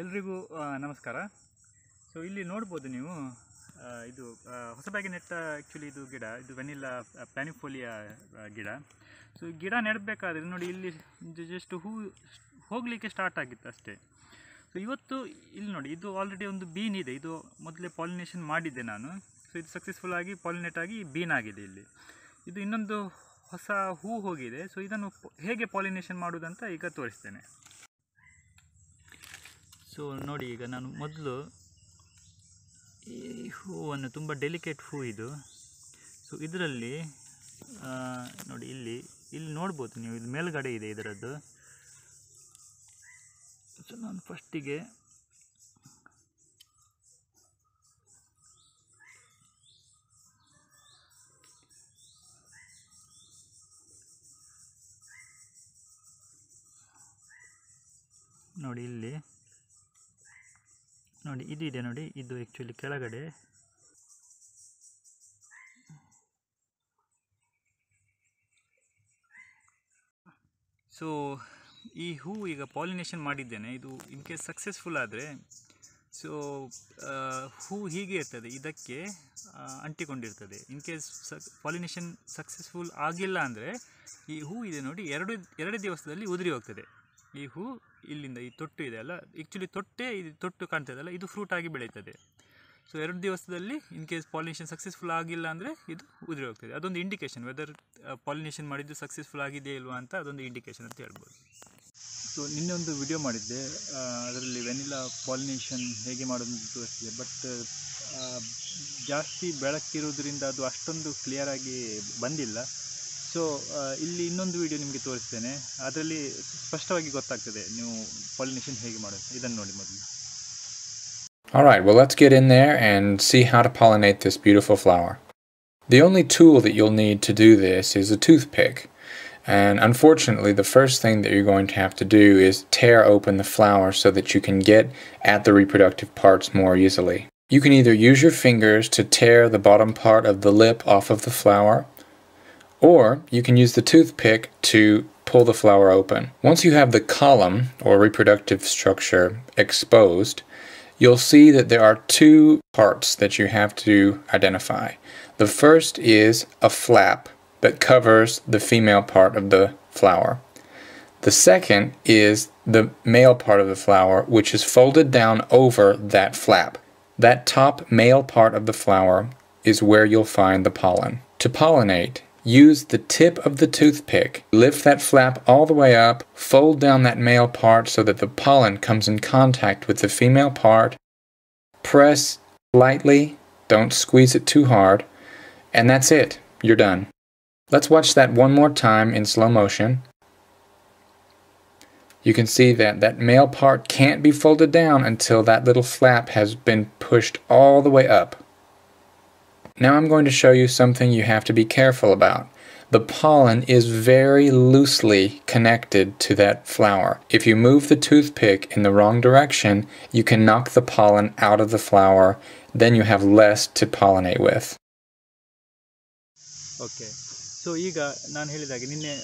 ಎಲ್ರಿಗೂ ನಮಸ್ಕಾರ ಸೊ ಇಲ್ಲಿ ನೋಡ್ಬೋದು ನೀವು ಇದು ಹೊಸದಾಗಿ ನೆಟ್ಟ ಆ್ಯಕ್ಚುಲಿ ಇದು ಗಿಡ ಇದು ವೆನಿಲ್ಲಾ ಪ್ಯಾನಿಫೋಲಿಯಾ ಗಿಡ ಸೊ ಗಿಡ ನೆಡಬೇಕಾದ್ರೆ ನೋಡಿ ಇಲ್ಲಿ ಜಸ್ಟ್ ಹೂ ಹೋಗಲಿಕ್ಕೆ ಸ್ಟಾರ್ಟ್ ಆಗಿತ್ತು ಅಷ್ಟೇ ಸೊ ಇವತ್ತು ಇಲ್ಲಿ ನೋಡಿ ಇದು ಆಲ್ರೆಡಿ ಒಂದು ಬೀನ್ ಇದೆ ಇದು ಮೊದಲೇ ಪಾಲಿನೇಷನ್ ಮಾಡಿದ್ದೆ ನಾನು ಸೊ ಇದು ಸಕ್ಸಸ್ಫುಲ್ ಆಗಿ ಪಾಲಿನೇಟ್ ಆಗಿ ಬೀನ್ ಆಗಿದೆ ಇಲ್ಲಿ ಇದು ಇನ್ನೊಂದು ಹೊಸ ಹೂ ಹೋಗಿದೆ ಸೊ ಇದನ್ನು ಹೇಗೆ ಪಾಲಿನೇಷನ್ ಮಾಡುವುದಂತ ಈಗ ತೋರಿಸ್ತೇನೆ ಸೊ ನೋಡಿ ಈಗ ನಾನು ಮೊದಲು ಈ ಹೂವನ್ನು ತುಂಬ ಡೆಲಿಕೇಟ್ ಹೂ ಇದು ಸೊ ಇದರಲ್ಲಿ ನೋಡಿ ಇಲ್ಲಿ ಇಲ್ಲಿ ನೋಡ್ಬೋದು ನೀವು ಇದು ಮೇಲುಗಡೆ ಇದೆ ಇದರದ್ದು ಸೊ ನಾನು ಫಸ್ಟಿಗೆ ನೋಡಿ ಇಲ್ಲಿ ನೋಡಿ ಇದು ಇದೆ ನೋಡಿ ಇದು ಆ್ಯಕ್ಚುಲಿ ಕೆಳಗಡೆ ಸೊ ಈ ಹೂ ಈಗ ಪಾಲಿನೇಷನ್ ಮಾಡಿದ್ದೇನೆ ಇದು ಇನ್ ಕೇಸ್ ಸಕ್ಸಸ್ಫುಲ್ ಆದರೆ ಸೊ ಹೂ ಹೀಗೆ ಇರ್ತದೆ ಇದಕ್ಕೆ ಅಂಟಿಕೊಂಡಿರ್ತದೆ ಇನ್ ಕೇಸ್ ಸಕ್ ಪಾಲಿನೇಷನ್ ಸಕ್ಸಸ್ಫುಲ್ ಆಗಿಲ್ಲ ಅಂದರೆ ಈ ಹೂ ಇದೆ ನೋಡಿ ಎರಡು ಎರಡು ದಿವಸದಲ್ಲಿ ಉದುರಿ ಹೋಗ್ತದೆ ಈ ಹೂ ಇಲ್ಲಿಂದ ಈ ತೊಟ್ಟು ಇದೆ ಅಲ್ಲ ಆ್ಯಕ್ಚುಲಿ ತೊಟ್ಟೆ ಇದು ತೊಟ್ಟು ಕಾಣ್ತದಲ್ಲ ಇದು ಫ್ರೂಟ್ ಆಗಿ ಬೆಳೀತದೆ ಸೊ ಎರಡು ದಿವಸದಲ್ಲಿ ಇನ್ ಕೇಸ್ ಪಾಲಿನೇಷನ್ ಸಕ್ಸಸ್ಫುಲ್ ಆಗಿಲ್ಲ ಅಂದರೆ ಇದು ಉದುರಿ ಹೋಗ್ತದೆ ಅದೊಂದು ಇಂಡಿಕೇಷನ್ ವೆದರ್ ಪಾಲಿನೇಷನ್ ಮಾಡಿದ್ದು ಸಕ್ಸಸ್ಫುಲ್ ಆಗಿದೆಯಾ ಇಲ್ವಾ ಅಂತ ಅದೊಂದು ಇಂಡಿಕೇಷನ್ ಅಂತ ಹೇಳ್ಬೋದು ಸೊ ನಿನ್ನೆ ಒಂದು ವಿಡಿಯೋ ಮಾಡಿದ್ದೆ ಅದರಲ್ಲಿ ವೆನಿಲಾ ಪಾಲಿನೇಷನ್ ಹೇಗೆ ಮಾಡೋದು ತೋರಿಸಿದೆ ಬಟ್ ಜಾಸ್ತಿ ಬೆಳಕಿರೋದ್ರಿಂದ ಅದು ಅಷ್ಟೊಂದು ಕ್ಲಿಯರಾಗಿ ಬಂದಿಲ್ಲ ಸೊ uh, ಇಲ್ಲಿ ಇನ್ನೊಂದು ವಿಡಿಯೋ ನಿಮಗೆ ತೋರಿಸ್ತೇನೆ ಅದರಲ್ಲಿ ಸ್ಪಷ್ಟವಾಗಿ ಗೊತ್ತಾಗ್ತದೆ ನೀವು ಪಾಲಿನೇಷನ್ ಹೇಗೆ ಮಾಡೋದು ಇದನ್ನು ನೋಡಿ ಮೊದಲು All right, well, let's get in there and see how to pollinate this beautiful flower. The only tool that you'll need to do this is a toothpick. And unfortunately, the first thing that you're going to have to do is tear open the flower so that you can get at the reproductive parts more easily. You can either use your fingers to tear the bottom part of the lip off of the flower, or you can use the toothpick to pull the flower open. Once you have the column or reproductive structure exposed, you'll see that there are two parts that you have to identify. The first is a flap that covers the female part of the flower. The second is the male part of the flower, which is folded down over that flap. That top male part of the flower is where you'll find the pollen. To pollinate, Use the tip of the toothpick, lift that flap all the way up, fold down that male part so that the pollen comes in contact with the female part. Press lightly, don't squeeze it too hard, and that's it. You're done. Let's watch that one more time in slow motion. You can see that that male part can't be folded down until that little flap has been pushed all the way up. Now I'm going to show you something you have to be careful about. The pollen is very loosely connected to that flower. If you move the toothpick in the wrong direction, you can knock the pollen out of the flower, then you have less to pollinate with. Okay. So ಈಗ ನಾನು pollination ನಿನ್ನೆ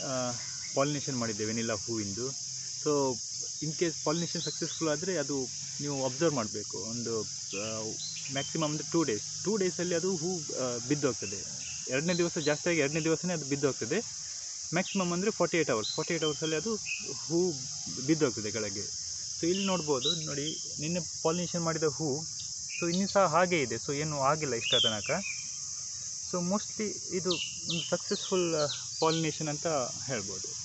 pollination ಮಾಡಿದ್ದೆ vanilla ಹೂವಿಂದು so in case pollination successful ಆದರೆ ಅದು ನೀವು observe ಮಾಡಬೇಕು ಒಂದು ಮ್ಯಾಕ್ಸಿಮಮ್ ಅಂದರೆ ಟೂ ಡೇಸ್ ಟೂ ಡೇಸಲ್ಲಿ ಅದು ಹೂ ಬಿದ್ದೋಗ್ತದೆ ಎರಡನೇ ದಿವಸ ಜಾಸ್ತಿಯಾಗಿ ಎರಡನೇ ದಿವಸನೇ ಅದು ಬಿದ್ದೋಗ್ತದೆ ಮ್ಯಾಕ್ಸಿಮಮ್ ಅಂದರೆ forty eight hours forty eight ಅವರ್ಸಲ್ಲಿ ಅದು ಹೂ ಬಿದ್ದೋಗ್ತದೆ ಕೆಳಗೆ ಸೊ ಇಲ್ಲಿ ನೋಡ್ಬೋದು ನೋಡಿ ನಿನ್ನೆ ಪಾಲಿನೇಷನ್ ಮಾಡಿದ ಹೂ ಸೊ ಇನ್ನೂ ಸಹ ಹಾಗೇ ಇದೆ ಸೊ ಏನೂ ಆಗಿಲ್ಲ ಇಷ್ಟ ತನಕ ಸೊ ಮೋಸ್ಟ್ಲಿ ಇದು ಒಂದು ಸಕ್ಸಸ್ಫುಲ್ ಪಾಲಿನೇಷನ್ ಅಂತ ಹೇಳ್ಬೋದು